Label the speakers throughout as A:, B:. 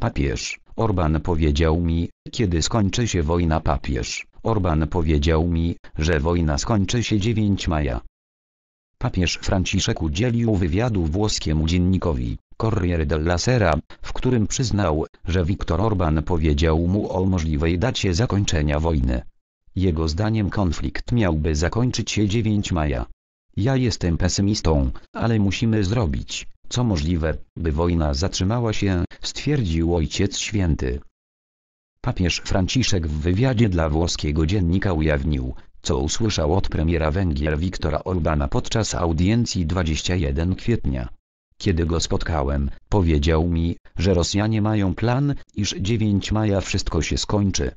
A: Papież, Orban powiedział mi, kiedy skończy się wojna papież, Orban powiedział mi, że wojna skończy się 9 maja. Papież Franciszek udzielił wywiadu włoskiemu dziennikowi Corriere della Sera, w którym przyznał, że Viktor Orban powiedział mu o możliwej dacie zakończenia wojny. Jego zdaniem konflikt miałby zakończyć się 9 maja. Ja jestem pesymistą, ale musimy zrobić, co możliwe, by wojna zatrzymała się, stwierdził Ojciec Święty. Papież Franciszek w wywiadzie dla włoskiego dziennika ujawnił, co usłyszał od premiera Węgier Viktora Orbana podczas audiencji 21 kwietnia. Kiedy go spotkałem, powiedział mi, że Rosjanie mają plan, iż 9 maja wszystko się skończy.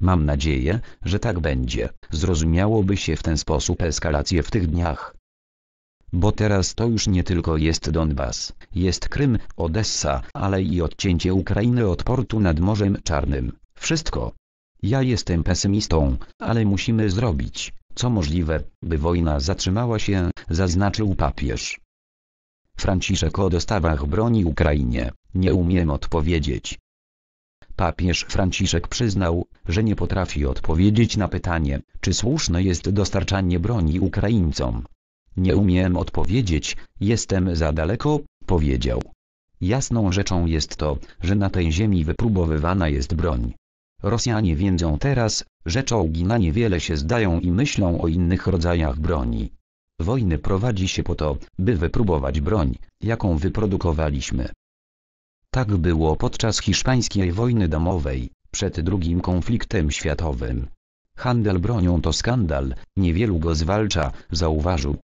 A: Mam nadzieję, że tak będzie. Zrozumiałoby się w ten sposób eskalację w tych dniach. Bo teraz to już nie tylko jest Donbas, jest Krym, Odessa, ale i odcięcie Ukrainy od portu nad Morzem Czarnym. Wszystko. Ja jestem pesymistą, ale musimy zrobić, co możliwe, by wojna zatrzymała się, zaznaczył papież. Franciszek o dostawach broni Ukrainie, nie umiem odpowiedzieć. Papież Franciszek przyznał, że nie potrafi odpowiedzieć na pytanie, czy słuszne jest dostarczanie broni Ukraińcom, nie umiem odpowiedzieć, jestem za daleko, powiedział. Jasną rzeczą jest to, że na tej ziemi wypróbowywana jest broń. Rosjanie wiedzą teraz, że czołgi na niewiele się zdają i myślą o innych rodzajach broni. Wojny prowadzi się po to, by wypróbować broń, jaką wyprodukowaliśmy. Tak było podczas hiszpańskiej wojny domowej, przed drugim konfliktem światowym. Handel bronią to skandal, niewielu go zwalcza, zauważył